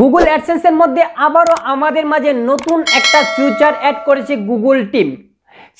Google অ্যাডসেন্সের মধ্যে আবারও আমাদের মাঝে নতুন একটা ফিউচার অ্যাড করেছে গুগল টিম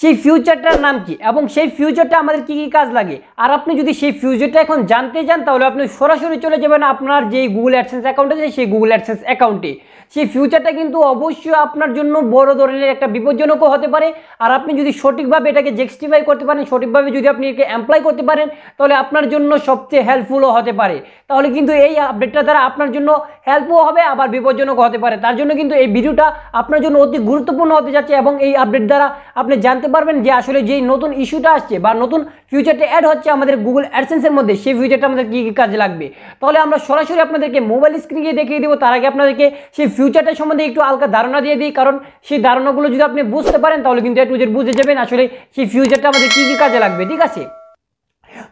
সেই ফিউচারটার নাম কি এবং সেই ফিউচারটা আমাদের কি কি কাজ লাগে আর আপনি যদি সেই ফিউচারটা এখন জানতে চান তাহলে আপনি সরাসরি চলে যাবেন আপনার যেই গুগল অ্যাডসেন্স অ্যাকাউন্ট আছে সেই গুগল অ্যাডসেন্স অ্যাকাউন্টে সেই ফিউচারটা কিন্তু অবশ্যই আপনার জন্য বড় ধরনের একটা বিপজ্জনকও হতে পারে আর আপনি যদি সঠিকভাবে এটাকে জেক্সটিফাই করতে পারেন সঠিকভাবে যদি আপনি এটাকে অ্যাপ্লাই করতে পারেন তাহলে আপনার জন্য সবচেয়ে হেল্পফুলও হতে পারে তাহলে কিন্তু এই আপডেটটা দ্বারা আপনার জন্য হেল্পও হবে আবার বিপজ্জনক হতে পারে তার জন্য কিন্তু এই ভিডিওটা আপনার জন্য অতি গুরুত্বপূর্ণ হতে যাচ্ছে এবং এই আপডেট দ্বারা আপনি জানতে পারবেন যে আসলে যেই নতুন ইস্যুটা আসছে বা নতুন ফিউচারটা অ্যাড হচ্ছে আমাদের গুগল অ্যাডসেন্সের মধ্যে সেই ফিউচারটা আমাদের কী কী কাজে লাগবে তাহলে আমরা সরাসরি আপনাদেরকে মোবাইল স্ক্রিনে দেখিয়ে দেবো তার আগে আপনাদেরকে সেই ফিউচারটা সম্বন্ধে একটু আলকা ধারণা দিয়ে দিই কারণ সেই ধারণাগুলো যদি আপনি বুঝতে পারেন তাহলে কিন্তু একটু বুঝে যাবেন আসলে সেই ফিউচারটা আমাদের কী কী কাজে লাগবে ঠিক আছে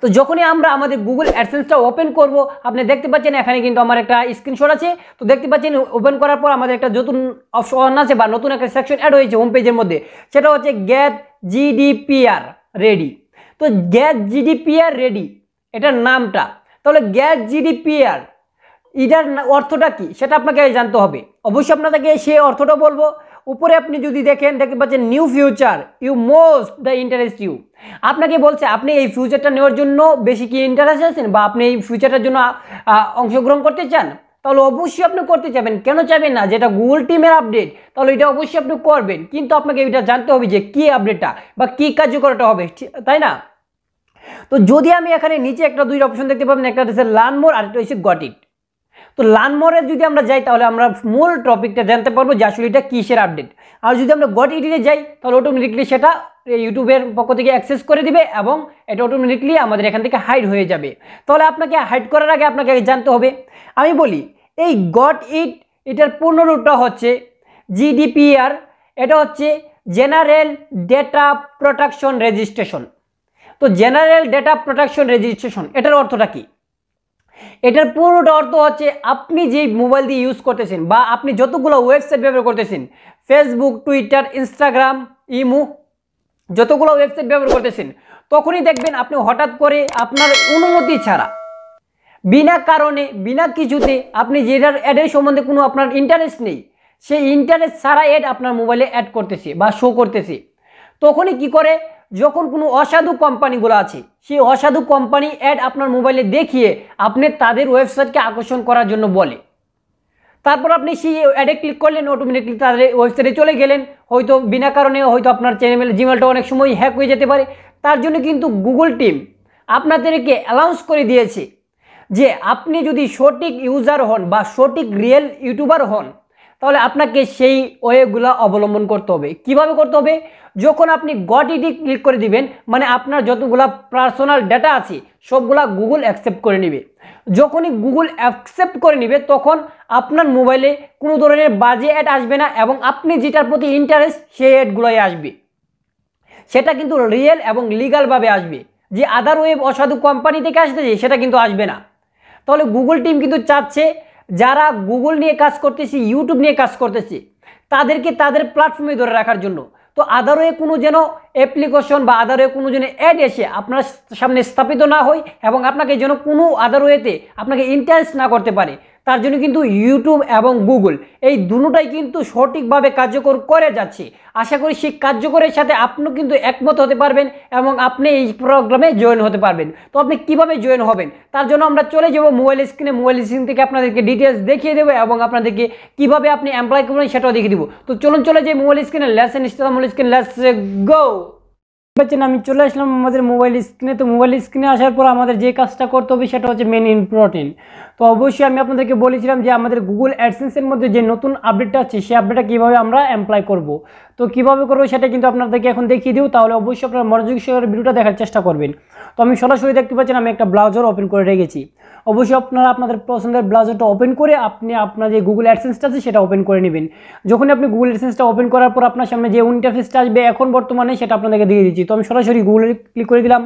তো যখনই আমরা আমাদের গুগল অ্যাডসেন্সটা ওপেন করব আপনি দেখতে পাচ্ছেন এখানে কিন্তু আমার একটা স্ক্রিনশট আছে তো দেখতে পাচ্ছেন ওপেন করার পর আমাদের একটা নতুন অপশন আছে বা নতুন একটা সেকশন অ্যাড হয়েছে হোম পেজের মধ্যে সেটা হচ্ছে গ্যাট জিডিপিআর রেডি তো গ্যাস জিডিপিআর রেডি এটার নামটা তাহলে গ্যাস জিডিপিআর এটার অর্থটা কি সেটা আপনাকে জানতে হবে অবশ্যই আপনাদেরকে সে অর্থটা বলবো উপরে আপনি যদি দেখেন দেখতে পাচ্ছেন new feature you most the interest you আপনাকে বলছে আপনি এই ফিউচারটা নেওয়ার জন্য বেশি কি ইন্টারেস্ট আছেন বা আপনি এই ফিউচারটার জন্য অংশগ্রহণ করতে চান তাহলে অবশ্যই আপনি করতে চাবেন কেন চাবেন না যেটা গুগল টিমের আপডেট তাহলে এটা অবশ্যই আপনি করবেন কিন্তু আপনাকে এটা জানতে হবে যে কী আপডেটটা বা কী কার্যকরটা হবে তাই না তো যদি আমি এখানে নিচে একটা দুই অপশন দেখতে পাবেন একটা হচ্ছে লার্ন মোর আর একটা হচ্ছে গট ইট তো লানমোরে যদি আমরা যাই তাহলে আমরা মূল টপিকটা জানতে পারবো যে আসলে এটা কিসের আপডেট আর যদি আমরা গট ইডিতে যাই তাহলে অটোমেটিকলি সেটা ইউটিউবের পক্ষ থেকে অ্যাক্সেস করে দিবে এবং এটা অটোমেটিকলি আমাদের এখান থেকে হাইড হয়ে যাবে তাহলে আপনাকে হাইড করার আগে আপনাকে জানতে হবে আমি বলি এই গট ইট এটার পূর্ণরূপটা হচ্ছে জিডিপিআর এটা হচ্ছে জেনারেল ডেটা প্রোটেকশন রেজিস্ট্রেশন তো জেনারেল ডেটা প্রোটেকশন রেজিস্ট্রেশন এটার অর্থটা কী এটার পুরোটা অর্থ হচ্ছে আপনি যে মোবাইল দিয়ে ইউজ করতেছেন বা আপনি যতগুলো ওয়েবসাইট ব্যবহার করতেছেন ফেসবুক টুইটার ইনস্টাগ্রাম ইমু যতগুলো ওয়েবসাইট ব্যবহার করতেছেন তখনই দেখবেন আপনি হঠাৎ করে আপনার অনুমতি ছাড়া বিনা কারণে বিনা কিছুতে আপনি যেটার অ্যাডের সম্বন্ধে কোনো আপনার ইন্টারেস্ট নেই সেই ইন্টারেস্ট ছাড়া অ্যাড আপনার মোবাইলে অ্যাড করতেছে বা শো করতেছে তখনই কি করে যখন কোনো অসাধু কোম্পানিগুলো আছে সেই অসাধু কোম্পানি অ্যাড আপনার মোবাইলে দেখিয়ে আপনি তাদের ওয়েবসাইটকে আকর্ষণ করার জন্য বলে তারপর আপনি সেই অ্যাডে ক্লিক করলেন অটোমেটিকলি তাদের ওয়েবসাইটে চলে গেলেন হয়তো বিনা কারণে হয়তো আপনার চ্যানেল জিমেলটা অনেক সময় হ্যাক হয়ে যেতে পারে তার জন্য কিন্তু গুগল টিম আপনাদেরকে অ্যালাউন্স করে দিয়েছে যে আপনি যদি সঠিক ইউজার হন বা সঠিক রিয়েল ইউটিউবার হন তাহলে আপনাকে সেই ওয়েগুলো অবলম্বন করতে হবে কিভাবে করতে হবে যখন আপনি গট ইডি ক্লিক করে দিবেন মানে আপনার যতগুলা পার্সোনাল ডেটা আছে সবগুলা গুগল অ্যাকসেপ্ট করে নেবে যখনই গুগল অ্যাকসেপ্ট করে নেবে তখন আপনার মোবাইলে কোনো ধরনের বাজে অ্যাড আসবে না এবং আপনি যেটার প্রতি ইন্টারেস্ট সেই অ্যাডগুলোই আসবে সেটা কিন্তু রিয়েল এবং লিগালভাবে আসবে যে আদার ওয়েব অসাধু কোম্পানি থেকে আসতেছে সেটা কিন্তু আসবে না তাহলে গুগল টিম কিন্তু চাচ্ছে যারা গুগল নিয়ে কাজ করতেছি ইউটিউব নিয়ে কাজ করতেছি তাদেরকে তাদের প্ল্যাটফর্মে ধরে রাখার জন্য তো আদারওয়ে কোনো যেন অ্যাপ্লিকেশন বা আদারওয়ে কোনো যেন অ্যাড এসে আপনার সামনে স্থাপিত না হয় এবং আপনাকে যেন কোনো আদারওয়েতে আপনাকে ইন্টারেস্ট না করতে পারে তার জন্য কিন্তু ইউটিউব এবং গুগল এই দুটোটাই কিন্তু সঠিকভাবে কার্যকর করে যাচ্ছে আশা করি সেই কার্যকরের সাথে আপনিও কিন্তু একমত হতে পারবেন এবং আপনি এই প্রোগ্রামে জয়েন হতে পারবেন তো আপনি কিভাবে জয়েন হবেন তার জন্য আমরা চলে যাব মোবাইল স্ক্রিনে মোবাইল স্ক্রিন থেকে আপনাদেরকে ডিটেলস দেখিয়ে দেবো এবং আপনাদেরকে কিভাবে আপনি অ্যাপ্লাই করবেন সেটাও দেখিয়ে দেবো তো চলুন চলে যাই মোবাইল স্ক্রিনে লেসেন ইস্তাম স্ক্রিন লেস গো পাচ্ছেন আমি চলে আসলাম আমাদের মোবাইল স্ক্রিনে তো মোবাইল স্ক্রিনে আসার পর আমাদের যে কাজটা করতে হবে সেটা হচ্ছে মেন ইম্পর্টেন্ট তো অবশ্যই আমি আপনাদেরকে বলেছিলাম যে আমাদের গুগল অ্যাডসেন্সের মধ্যে যে নতুন আপডেটটা আছে সেই আপডেটটা কীভাবে আমরা অ্যাপ্লাই করব তো কীভাবে করবো সেটা কিন্তু আপনাদেরকে এখন দেখিয়ে দিও তাহলে অবশ্যই আপনার মনোযোগ সহকারে ভিডিওটা দেখার চেষ্টা করবেন তো আমি সরাসরি দেখতে পাচ্ছেন আমি একটা ব্রাউজার ওপেন করে রেখেছি অবশ্যই আপনারা আপনাদের পছন্দের ব্রাউজারটা ওপেন করে আপনি আপনার যে গুগল অ্যাডসেন্সটা আছে সেটা ওপেন করে নেবেন যখন আপনি গুগল অ্যাডসেন্সটা ওপেন করার পর আপনার সামনে যে ইন্টারফেসটা আসবে এখন বর্তমানে সেটা আপনাদেরকে দিয়ে দিচ্ছি তো আমি সরাসরি গুগলে ক্লিক করে দিলাম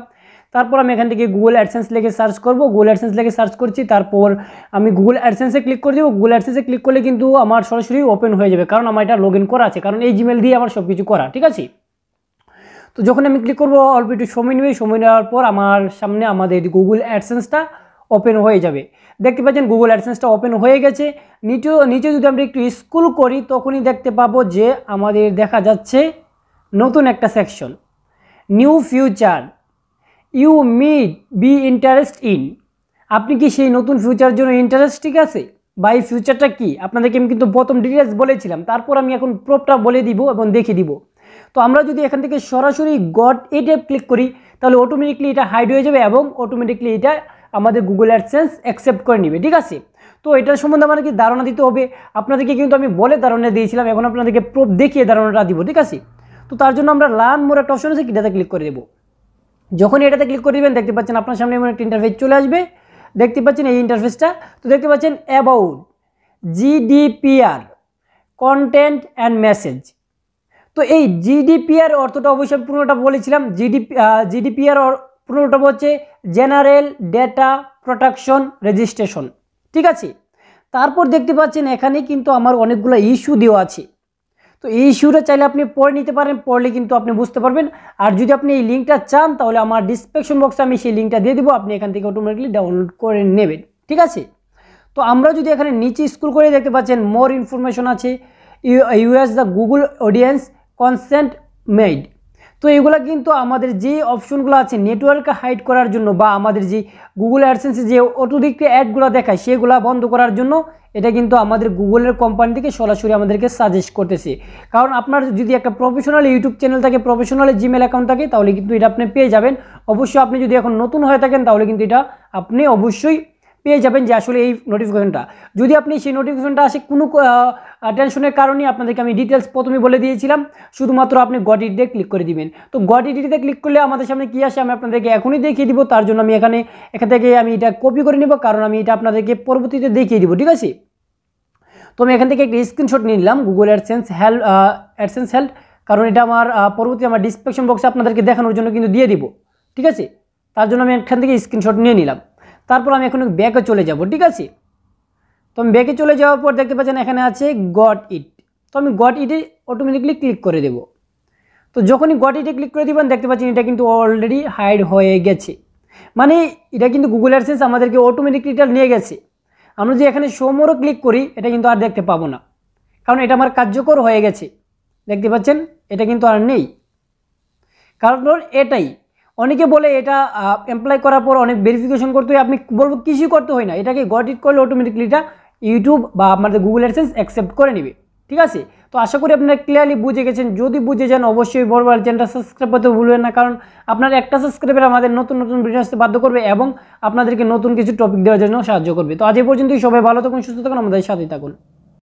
তারপর আমি এখান থেকে গুগল অ্যাডসেন্স লেগে সার্চ করব গুগল অ্যাডসেন্স লেগে সার্চ করছি তারপর আমি গুগল অ্যাডসেন্সে ক্লিক করে দেবো গুগল অ্যাডসেন্সে ক্লিক করলে কিন্তু আমার সরাসরি ওপেন হয়ে যাবে কারণ আমার এটা লগ করা আছে কারণ এই জিমেল দিয়ে আমার সব কিছু করা ঠিক আছে তো যখন আমি ক্লিক করবো অল্প একটু সময় নেবে সময় নেওয়ার পর আমার সামনে আমাদের গুগল অ্যাডসেন্সটা ওপেন হয়ে যাবে দেখতে পাচ্ছেন গুগল অ্যাডসেন্সটা ওপেন হয়ে গেছে নিচে নিচে যদি আমরা একটু স্কুল করি তখনই দেখতে পাবো যে আমাদের দেখা যাচ্ছে নতুন একটা section new feature you might be interest in আপনি কি সেই নতুন ফিউচার জন্য ইন্টারেস্ট ঠিক আছে বা এই ফিউচারটা কি আপনাদেরকে আমি কিন্তু প্রথম ডিটেলস বলেছিলাম তারপর আমি এখন প্রোপটা বলে দিব এবং দেখে দিব তো আমরা যদি এখান থেকে সরাসরি গড এটে ক্লিক করি তাহলে অটোমেটিকলি এটা হাইড হয়ে যাবে এবং অটোমেটিকলি এটা আমাদের গুগল অ্যাডসেন্স অ্যাকসেপ্ট করে নেবে ঠিক আছে তো এটার সম্বন্ধে আমাদেরকে ধারণা দিতে হবে আপনাদেরকে কিন্তু আমি বলে ধারণা দিয়েছিলাম এখন আপনাদেরকে প্রোফ দেখিয়ে ধারণাটা দিব ঠিক আছে তো তার জন্য আমরা লার্ন মোর একটা অপশন আছে এটাতে ক্লিক করে দেবো যখন এটাতে ক্লিক করে দেবেন দেখতে পাচ্ছেন আপনার সামনে এমন একটা ইন্টারফেস চলে আসবে দেখতে পাচ্ছেন এই ইন্টারফেসটা তো দেখতে পাচ্ছেন about GDPR content and message তো এই জিডিপিআর অর্থটা অবশ্যই আমি পুরোটা বলেছিলাম জিডিপি জিডিপিআর পুরোটা হচ্ছে জেনারেল ডেটা প্রোটেকশন রেজিস্ট্রেশন ঠিক আছে তারপর দেখতে পাচ্ছেন এখানে কিন্তু আমার অনেকগুলো ইস্যু দেওয়া আছে তো এই ইস্যুটা চাইলে আপনি পড়ে নিতে পারেন পড়লে কিন্তু আপনি বুঝতে পারবেন আর যদি আপনি এই লিঙ্কটা চান তাহলে আমার ডিসক্রিপশন বক্সে আমি সেই লিঙ্কটা দিয়ে দেবো আপনি এখান থেকে অটোমেটিকলি ডাউনলোড করে নেবেন ঠিক আছে তো আমরা যদি এখানে নিচে স্কুল করে দেখতে পাচ্ছেন মোর ইনফরমেশন আছে US the Google audience consent made তো এগুলো কিন্তু আমাদের যে অপশনগুলো আছে নেটওয়ার্কে হাইড করার জন্য বা আমাদের যে গুগল অ্যাডসেন্সে যে অতিরিক্ত অ্যাডগুলো দেখায় সেগুলো বন্ধ করার জন্য এটা কিন্তু আমাদের গুগলের কোম্পানি থেকে সরাসরি আমাদেরকে সাজেস্ট করতেছে কারণ আপনার যদি একটা প্রফেশনাল ইউটিউব চ্যানেল থাকে প্রফেশনাল জিমেল অ্যাকাউন্ট থাকে তাহলে কিন্তু এটা আপনি পেয়ে যাবেন অবশ্যই আপনি যদি এখন নতুন হয়ে থাকেন তাহলে কিন্তু এটা আপনি অবশ্যই পেয়ে যাবেন যে আসলে এই নোটিফিকেশনটা যদি আপনি সেই নোটিফিকেশনটা আসে কোনো টেনশনের কারণে আপনাদেরকে আমি ডিটেলস প্রথমে বলে দিয়েছিলাম শুধুমাত্র আপনি গড ইডিতে ক্লিক করে দিবেন তো গড ইডিতে ক্লিক করলে আমাদের সামনে কী আসে আমি আপনাদেরকে এখনই দেখিয়ে দিব তার জন্য আমি এখানে এখান থেকে আমি এটা কপি করে নেব কারণ আমি এটা আপনাদেরকে পরবর্তীতে দেখিয়ে দিব ঠিক আছে তো আমি এখান থেকে একটা স্ক্রিনশট নিয়ে নিলাম Google AdSense help AdSense help কারণ এটা আমার পরবর্তী আমার ডিসক্রিপশন বক্সে আপনাদেরকে দেখানোর জন্য কিন্তু দিয়ে দিব ঠিক আছে তার জন্য আমি এখান থেকে স্ক্রিনশট নিয়ে নিলাম তারপর আমি এখন ব্যাকে চলে যাব ঠিক আছে তো আমি ব্যাকে চলে যাওয়ার পর দেখতে পাচ্ছেন এখানে আছে গট ইট তো আমি গট ইটে অটোমেটিকলি ক্লিক করে দেব তো যখনই গট ইটে ক্লিক করে দেবেন দেখতে পাচ্ছেন এটা কিন্তু অলরেডি হাইড হয়ে গেছে মানে এটা কিন্তু গুগল অ্যাডসেন্স আমাদেরকে অটোমেটিকলি এটা নিয়ে গেছে আমরা যদি এখানে সোমোরও ক্লিক করি এটা কিন্তু আর দেখতে পাবো না কারণ এটা আমার কার্যকর হয়ে গেছে দেখতে পাচ্ছেন এটা কিন্তু আর নেই কারণ এটাই অনেকে বলে এটা এমপ্লাই করার পর অনেক ভেরিফিকেশন করতে হয় আপনি বলবো কিছুই করতে হয় না এটাকে গট ইট করলে অটোমেটিকলি এটা ইউটিউব বা আপনাদের গুগল অ্যাডসেন্স অ্যাকসেপ্ট করে নেবে ঠিক আছে তো আশা করি আপনারা ক্লিয়ারলি বুঝে গেছেন যদি বুঝে যান অবশ্যই বড়বার চ্যানেলটা সাবস্ক্রাইব করতে ভুলবেন না কারণ আপনার একটা সাবস্ক্রাইবার আমাদের নতুন নতুন ভিডিও আসতে বাধ্য করবে এবং আপনাদেরকে নতুন কিছু টপিক দেওয়ার জন্য সাহায্য করবে তো আজ এই পর্যন্তই সবাই ভালো থাকুন সুস্থ থাকুন আমাদের সাথেই থাকুন